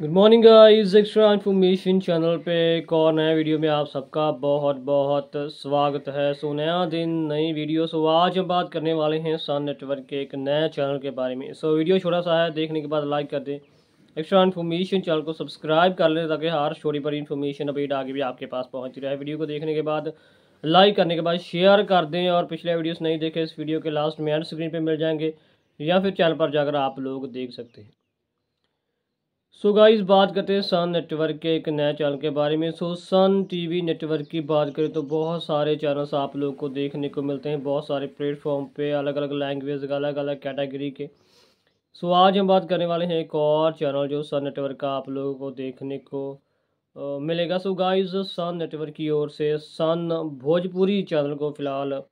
good morning guys extra information channel पे एक और नया वीडियो में आप सबका बहुत बहुत स्वागत है सो नया दिन नई वीडियो सो आज हम बात करने वाले हैं सन नेटवर्क के एक नए चैनल के बारे में सो वीडियो छोटा सा है देखने के बाद लाइक कर दें एक्स्ट्रा इन्फॉर्मेशन चैनल को सब्सक्राइब कर लें ताकि हर स्टोरी पर इन्फॉर्मेशन अपडेट आगे भी आपके पास पहुँच रहा है वीडियो को देखने के बाद लाइक करने के बाद शेयर कर दें और पिछले वीडियोज़ नहीं देखे इस वीडियो के लास्ट में एंड स्क्रीन पर मिल जाएंगे या फिर चैनल पर जाकर आप लोग देख सकते हैं सो so गाइस बात करते हैं सन नेटवर्क के एक नए चैनल के बारे में सो सन टीवी नेटवर्क की बात करें तो बहुत सारे चैनल्स आप लोग को देखने को मिलते हैं बहुत सारे प्लेटफॉर्म पे अलग अलग लैंग्वेज अलग अलग कैटेगरी के सो so, आज हम बात करने वाले हैं एक और चैनल जो सन नेटवर्क का आप लोगों को देखने को आ, मिलेगा सो गाइज सन नेटवर्क की ओर से सन भोजपुरी चैनल को फ़िलहाल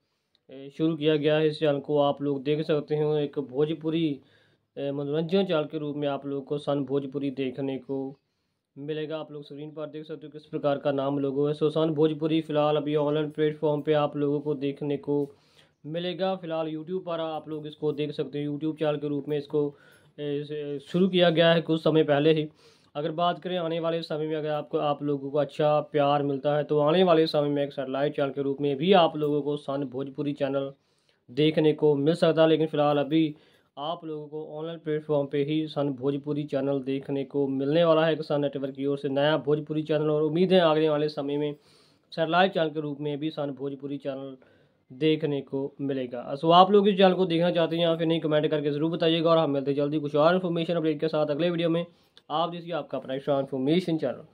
शुरू किया गया है इस चैनल को आप लोग देख सकते हो एक भोजपुरी मनोरंजन चाल के रूप में आप लोग को सन भोजपुरी देखने को मिलेगा आप लोग स्क्रीन पर देख सकते हो किस प्रकार का नाम लोगों है सो सन भोजपुरी फ़िलहाल अभी ऑनलाइन प्लेटफॉर्म पे आप लोगों को देखने को मिलेगा फ़िलहाल यूट्यूब पर आप लोग इसको देख सकते हो यूट्यूब चैनल के रूप में इसको शुरू किया गया है कुछ समय पहले ही अगर बात करें आने वाले समय में अगर आपको आप लोगों को अच्छा प्यार मिलता है तो आने वाले समय में एक सेटेलाइट चैनल के रूप में भी आप लोगों को सन भोजपुरी चैनल देखने को मिल सकता है लेकिन फ़िलहाल अभी आप लोगों को ऑनलाइन प्लेटफॉर्म पे ही सन भोजपुरी चैनल देखने को मिलने वाला है किसान नेटवर्क की ओर से नया भोजपुरी चैनल और उम्मीद है आगे वाले समय में सैटेलाइट चैनल के रूप में भी सन भोजपुरी चैनल देखने को मिलेगा सो आप लोग इस चैनल को देखना चाहते हैं या फिर नहीं कमेंट करके ज़रूर बताइएगा और हम मिलते जल्दी कुछ और इन्फॉर्मेशन अपडेट के साथ अगले वीडियो में आप जिसकी आपका अपना इन्फॉर्मेशन चैनल